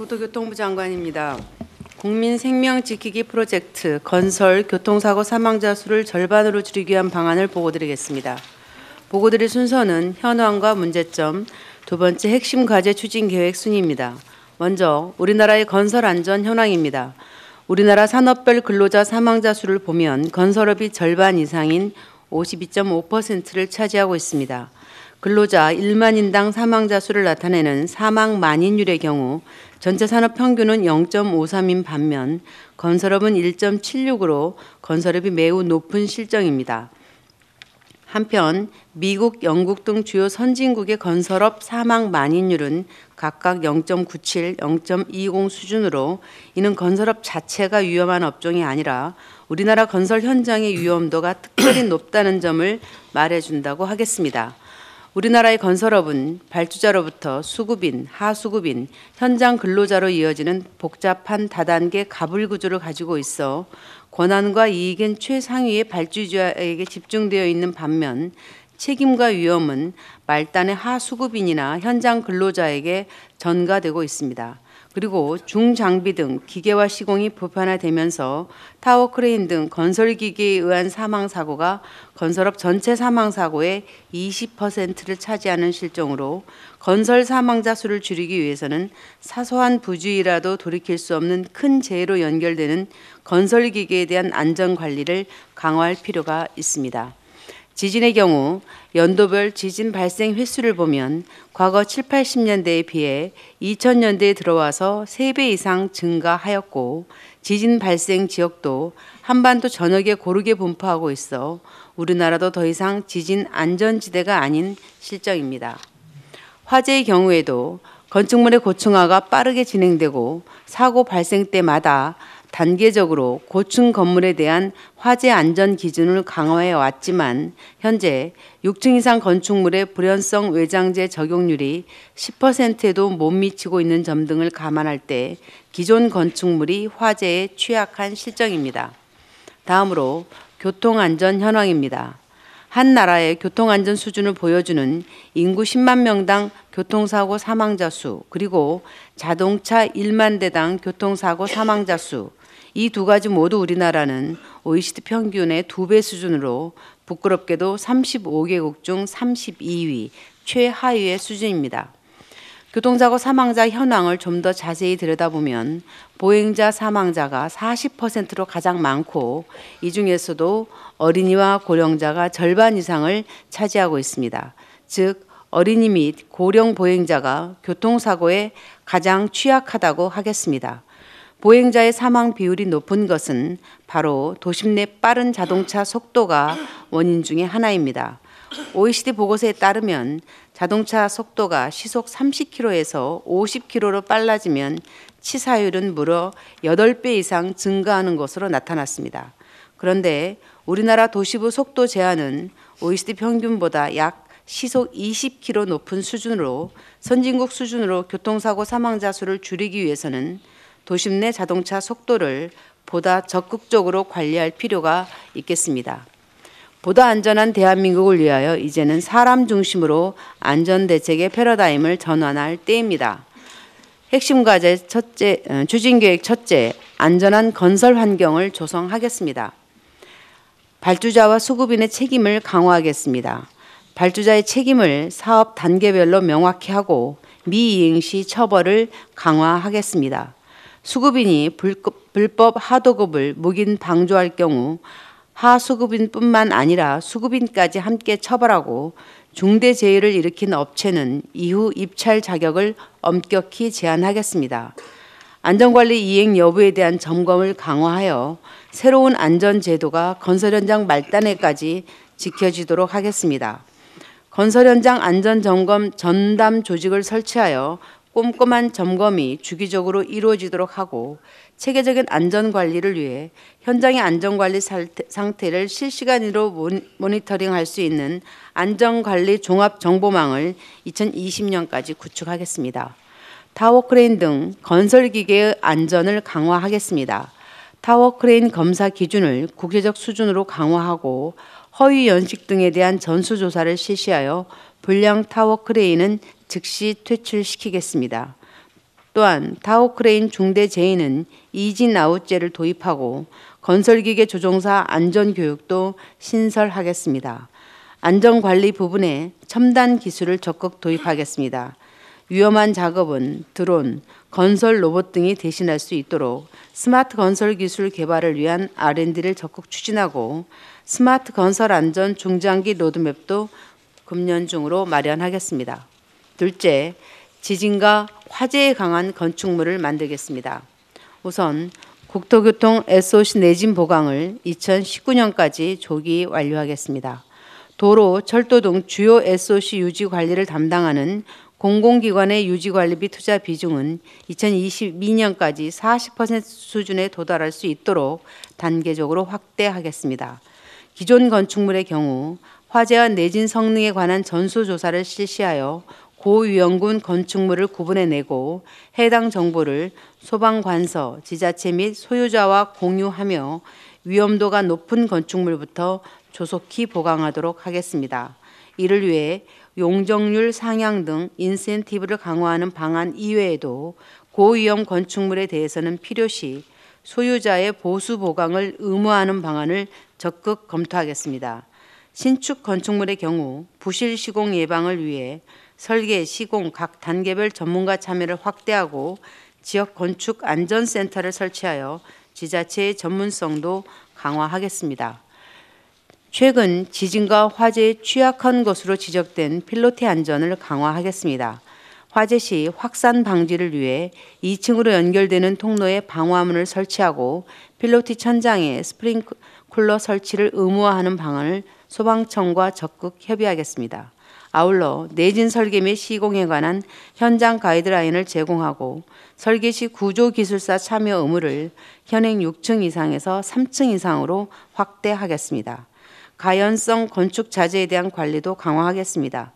국토교통부 장관입니다. 국민 생명 지키기 프로젝트 건설 교통사고 사망자 수를 절반으로 줄이기 위한 방안을 보고드리겠습니다. 보고드릴 순서는 현황과 문제점, 두 번째 핵심 과제 추진 계획 순입니다. 먼저 우리나라의 건설 안전 현황입니다. 우리나라 산업별 근로자 사망자 수를 보면 건설업이 절반 이상인 52.5%를 차지하고 있습니다. 근로자 1만 인당 사망자 수를 나타내는 사망 만인율의 경우 전체 산업 평균은 0.53인 반면 건설업은 1.76으로 건설업이 매우 높은 실정입니다. 한편 미국, 영국 등 주요 선진국의 건설업 사망 만인율은 각각 0.97, 0.20 수준으로 이는 건설업 자체가 위험한 업종이 아니라 우리나라 건설 현장의 위험도가 특별히 높다는 점을 말해준다고 하겠습니다. 우리나라의 건설업은 발주자로부터 수급인, 하수급인, 현장 근로자로 이어지는 복잡한 다단계 가불 구조를 가지고 있어 권한과 이익은 최상위의 발주자에게 집중되어 있는 반면 책임과 위험은 말단의 하수급인이나 현장 근로자에게 전가되고 있습니다. 그리고 중장비 등 기계화 시공이 보편화되면서 타워 크레인 등 건설 기기에 의한 사망 사고가 건설업 전체 사망 사고의 20%를 차지하는 실정으로 건설 사망자 수를 줄이기 위해서는 사소한 부주의라도 돌이킬 수 없는 큰 재해로 연결되는 건설 기기에 대한 안전 관리를 강화할 필요가 있습니다. 지진의 경우 연도별 지진 발생 횟수를 보면 과거 7, 80년대에 비해 2000년대에 들어와서 3배 이상 증가하였고 지진 발생 지역도 한반도 전역에 고르게 분포하고 있어 우리나라도 더 이상 지진 안전지대가 아닌 실정입니다. 화재의 경우에도 건축물의 고층화가 빠르게 진행되고 사고 발생 때마다 단계적으로 고층 건물에 대한 화재 안전 기준을 강화해 왔지만 현재 6층 이상 건축물의 불연성 외장재 적용률이 10%에도 못 미치고 있는 점 등을 감안할 때 기존 건축물이 화재에 취약한 실정입니다. 다음으로 교통안전 현황입니다. 한 나라의 교통안전 수준을 보여주는 인구 10만 명당 교통사고 사망자 수, 그리고 자동차 1만 대당 교통사고 사망자 수, 이두 가지 모두 우리나라는 OECD 평균의 두 배 수준으로 부끄럽게도 35개국 중 32위 최하위의 수준입니다. 교통사고 사망자 현황을 좀 더 자세히 들여다보면 보행자 사망자가 40%로 가장 많고 이 중에서도 어린이와 고령자가 절반 이상을 차지하고 있습니다. 즉 어린이 및 고령 보행자가 교통사고에 가장 취약하다고 하겠습니다. 보행자의 사망 비율이 높은 것은 바로 도심 내 빠른 자동차 속도가 원인 중에 하나입니다. OECD 보고서에 따르면 자동차 속도가 시속 30km에서 50km로 빨라지면 치사율은 무려 8배 이상 증가하는 것으로 나타났습니다. 그런데 우리나라 도시부 속도 제한은 OECD 평균보다 약 시속 20km 높은 수준으로 선진국 수준으로 교통사고 사망자 수를 줄이기 위해서는 도심 내 자동차 속도를 보다 적극적으로 관리할 필요가 있겠습니다. 보다 안전한 대한민국을 위하여 이제는 사람 중심으로 안전 대책의 패러다임을 전환할 때입니다. 핵심 과제 첫째, 어, 추진 계획 첫째, 안전한 건설 환경을 조성하겠습니다. 발주자와 수급인의 책임을 강화하겠습니다. 발주자의 책임을 사업 단계별로 명확히 하고 미이행 시 처벌을 강화하겠습니다. 수급인이 불급, 불법 하도급을 묵인 방조할 경우 하수급인뿐만 아니라 수급인까지 함께 처벌하고 중대 재해를 일으킨 업체는 이후 입찰 자격을 엄격히 제한하겠습니다. 안전관리 이행 여부에 대한 점검을 강화하여 새로운 안전제도가 건설 현장 말단에까지 지켜지도록 하겠습니다. 건설 현장 안전점검 전담 조직을 설치하여 꼼꼼한 점검이 주기적으로 이루어지도록 하고 체계적인 안전관리를 위해 현장의 안전관리 상태를 실시간으로 모니터링할 수 있는 안전관리 종합정보망을 2020년까지 구축하겠습니다. 타워크레인 등 건설기계의 안전을 강화하겠습니다. 타워크레인 검사 기준을 국제적 수준으로 강화하고 허위 연식 등에 대한 전수조사를 실시하여 불량 타워크레인은 즉시 퇴출시키겠습니다. 또한 타오크레인 중대재해는 이진아웃제를 도입하고 건설기계 조종사 안전교육도 신설하겠습니다. 안전관리 부분에 첨단 기술을 적극 도입하겠습니다. 위험한 작업은 드론, 건설 로봇 등이 대신할 수 있도록 스마트 건설 기술 개발을 위한 R&D를 적극 추진하고 스마트 건설 안전 중장기 로드맵도 금년 중으로 마련하겠습니다. 둘째, 지진과 화재에 강한 건축물을 만들겠습니다. 우선 국토교통 SOC 내진 보강을 2019년까지 조기 완료하겠습니다. 도로, 철도 등 주요 SOC 유지 관리를 담당하는 공공기관의 유지관리비 투자 비중은 2022년까지 40% 수준에 도달할 수 있도록 단계적으로 확대하겠습니다. 기존 건축물의 경우 화재와 내진 성능에 관한 전수조사를 실시하여 고위험군 건축물을 구분해내고 해당 정보를 소방관서, 지자체 및 소유자와 공유하며 위험도가 높은 건축물부터 조속히 보강하도록 하겠습니다. 이를 위해 용적률 상향 등 인센티브를 강화하는 방안 이외에도 고위험 건축물에 대해서는 필요시 소유자의 보수 보강을 의무화하는 방안을 적극 검토하겠습니다. 신축 건축물의 경우 부실 시공 예방을 위해 설계, 시공 각 단계별 전문가 참여를 확대하고 지역 건축 안전센터를 설치하여 지자체의 전문성도 강화하겠습니다. 최근 지진과 화재에 취약한 것으로 지적된 필로테 안전을 강화하겠습니다. 화재 시 확산 방지를 위해 2층으로 연결되는 통로에 방화문을 설치하고 필로티 천장에 스프링쿨러 설치를 의무화하는 방안을 소방청과 적극 협의하겠습니다. 아울러 내진 설계 및 시공에 관한 현장 가이드라인을 제공하고 설계 시 구조 기술사 참여 의무를 현행 6층 이상에서 3층 이상으로 확대하겠습니다. 가연성 건축 자재에 대한 관리도 강화하겠습니다.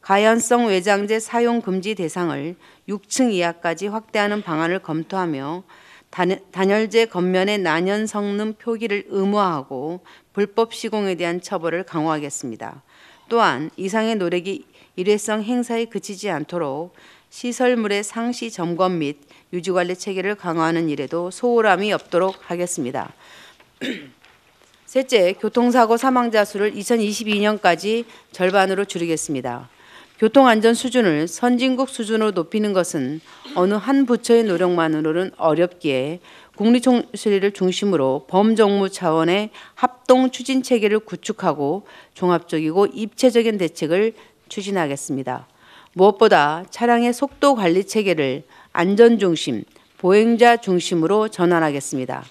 가연성 외장재 사용 금지 대상을 6층 이하까지 확대하는 방안을 검토하며 단열재 겉면의 난연 성능 표기를 의무화하고 불법 시공에 대한 처벌을 강화하겠습니다. 또한 이상의 노력이 일회성 행사에 그치지 않도록 시설물의 상시 점검 및 유지 관리 체계를 강화하는 일에도 소홀함이 없도록 하겠습니다. 셋째, 교통사고 사망자 수를 2022년까지 절반으로 줄이겠습니다. 교통안전 수준을 선진국 수준으로 높이는 것은 어느 한 부처의 노력만으로는 어렵기에 국립총실을 중심으로 범정무 차원의 합동 추진 체계를 구축하고 종합적이고 입체적인 대책을 추진하겠습니다. 무엇보다 차량의 속도 관리 체계를 안전 중심, 보행자 중심으로 전환하겠습니다.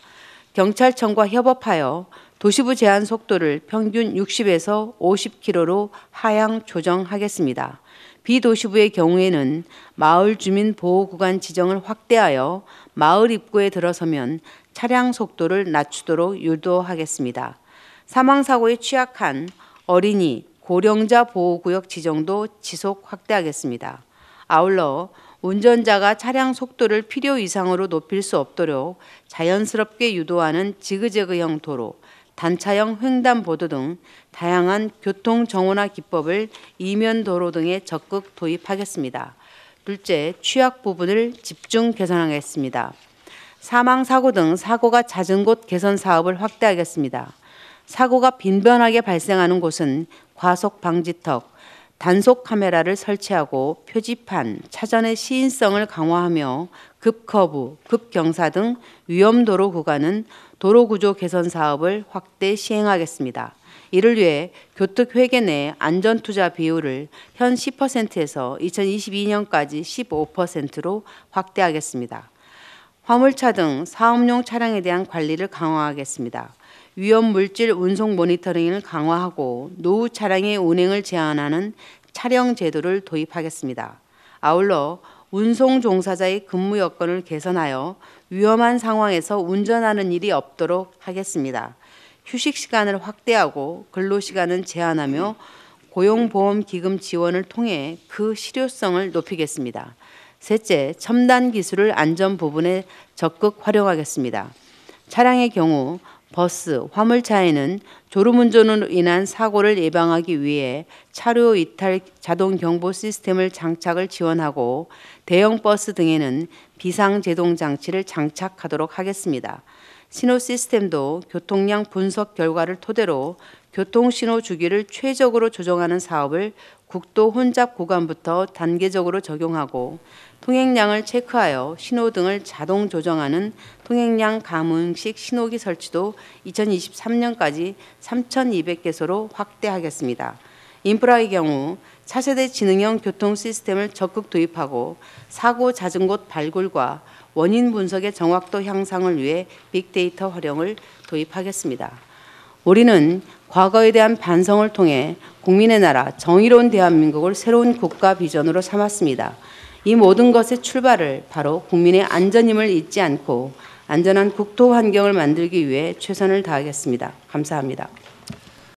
경찰청과 협업하여 도시부 제한 속도를 평균 60에서 50km로 하향 조정하겠습니다. 비도시부의 경우에는 마을 주민 보호 구간 지정을 확대하여 마을 입구에 들어서면 차량 속도를 낮추도록 유도하겠습니다. 사망 사고에 취약한 어린이 고령자 보호구역 지정도 지속 확대하겠습니다. 아울러 운전자가 차량 속도를 필요 이상으로 높일 수 없도록 자연스럽게 유도하는 지그재그형 도로, 단차형 횡단보도 등 다양한 교통 정원화 기법을 이면 도로 등에 적극 도입하겠습니다. 둘째, 취약 부분을 집중 개선하겠습니다. 사망 사고 등 사고가 잦은 곳 개선 사업을 확대하겠습니다. 사고가 빈번하게 발생하는 곳은 과속 방지턱, 단속 카메라를 설치하고 표지판, 차전의 시인성을 강화하며 급커브, 급경사 등 위험도로 구간은 도로구조 개선 사업을 확대 시행하겠습니다. 이를 위해 교특회계 내 안전투자 비율을 현 10%에서 2022년까지 15%로 확대하겠습니다. 화물차 등 사업용 차량에 대한 관리를 강화하겠습니다. 위험 물질 운송 모니터링을 강화하고 노후 차량의 운행을 제한하는 차량 제도를 도입하겠습니다. 아울러 운송 종사자의 근무 여건을 개선하여 위험한 상황에서 운전하는 일이 없도록 하겠습니다. 휴식 시간을 확대하고 근로 시간은 제한하며 고용보험기금 지원을 통해 그 실효성을 높이겠습니다. 셋째, 첨단 기술을 안전 부분에 적극 활용하겠습니다. 차량의 경우 버스, 화물차에는 졸음운전으로 인한 사고를 예방하기 위해 차로 이탈 자동 경보 시스템을 장착을 지원하고 대형 버스 등에는 비상 제동 장치를 장착하도록 하겠습니다. 신호 시스템도 교통량 분석 결과를 토대로 교통 신호 주기를 최적으로 조정하는 사업을 국도 혼잡 구간부터 단계적으로 적용하고 통행량을 체크하여 신호등을 자동 조정하는 통행량 감응식 신호기 설치도 2023년까지 3,200개소로 확대하겠습니다. 인프라의 경우 차세대 지능형 교통 시스템을 적극 도입하고 사고 잦은 곳 발굴과 원인 분석의 정확도 향상을 위해 빅데이터 활용을 도입하겠습니다. 우리는 과거에 대한 반성을 통해 국민의 나라 정의로운 대한민국을 새로운 국가 비전으로 삼았습니다. 이 모든 것의 출발을 바로 국민의 안전임을 잊지 않고 안전한 국토 환경을 만들기 위해 최선을 다하겠습니다. 감사합니다.